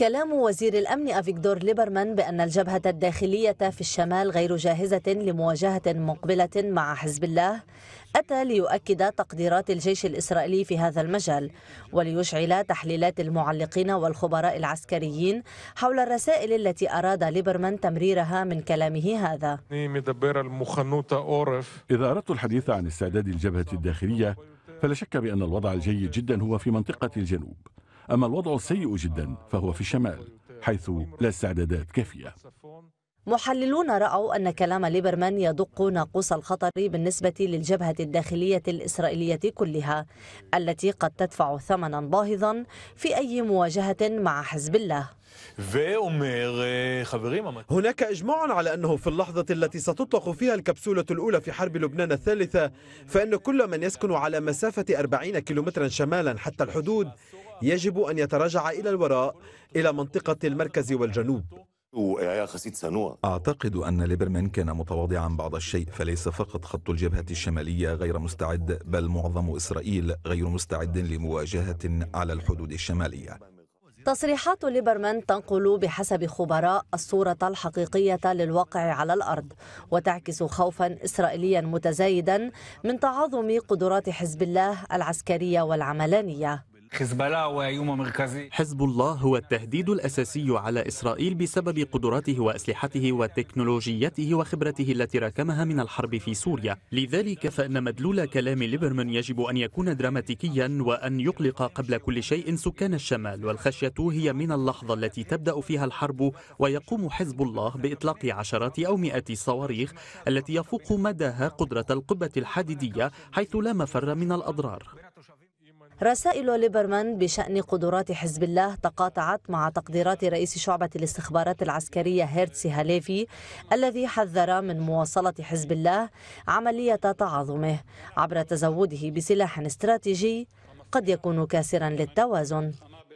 كلام وزير الأمن أفيكدور ليبرمان بأن الجبهة الداخلية في الشمال غير جاهزة لمواجهة مقبلة مع حزب الله أتى ليؤكد تقديرات الجيش الإسرائيلي في هذا المجال وليشعل تحليلات المعلقين والخبراء العسكريين حول الرسائل التي أراد ليبرمان تمريرها من كلامه هذا إذا أردت الحديث عن استعداد الجبهة الداخلية فلا شك بأن الوضع الجيد جدا هو في منطقة الجنوب أما الوضع السيء جدا فهو في الشمال حيث لا استعدادات كافية محللون رأوا أن كلام ليبرمان يدق ناقوس الخطر بالنسبة للجبهة الداخلية الإسرائيلية كلها التي قد تدفع ثمنا باهظا في أي مواجهة مع حزب الله هناك إجماع على أنه في اللحظة التي ستطلق فيها الكبسولة الأولى في حرب لبنان الثالثة فإن كل من يسكن على مسافة 40 كيلومترا شمالا حتى الحدود يجب أن يتراجع إلى الوراء إلى منطقة المركز والجنوب أعتقد أن ليبرمان كان متواضعا بعض الشيء فليس فقط خط الجبهة الشمالية غير مستعد بل معظم إسرائيل غير مستعد لمواجهة على الحدود الشمالية تصريحات ليبرمان تنقل بحسب خبراء الصورة الحقيقية للواقع على الأرض وتعكس خوفا إسرائيليا متزايدا من تعاظم قدرات حزب الله العسكرية والعملانية حزب الله هو التهديد الأساسي على إسرائيل بسبب قدراته وأسلحته وتكنولوجيته وخبرته التي راكمها من الحرب في سوريا لذلك فإن مدلول كلام ليبرمان يجب أن يكون دراماتيكيا وأن يقلق قبل كل شيء سكان الشمال والخشية هي من اللحظة التي تبدأ فيها الحرب ويقوم حزب الله بإطلاق عشرات أو مئات الصواريخ التي يفوق مداها قدرة القبة الحديدية حيث لا مفر من الأضرار رسائل ليبرمان بشأن قدرات حزب الله تقاطعت مع تقديرات رئيس شعبة الاستخبارات العسكرية هيرتسي هاليفي الذي حذر من مواصلة حزب الله عملية تعاظمه عبر تزوده بسلاح استراتيجي قد يكون كاسرا للتوازن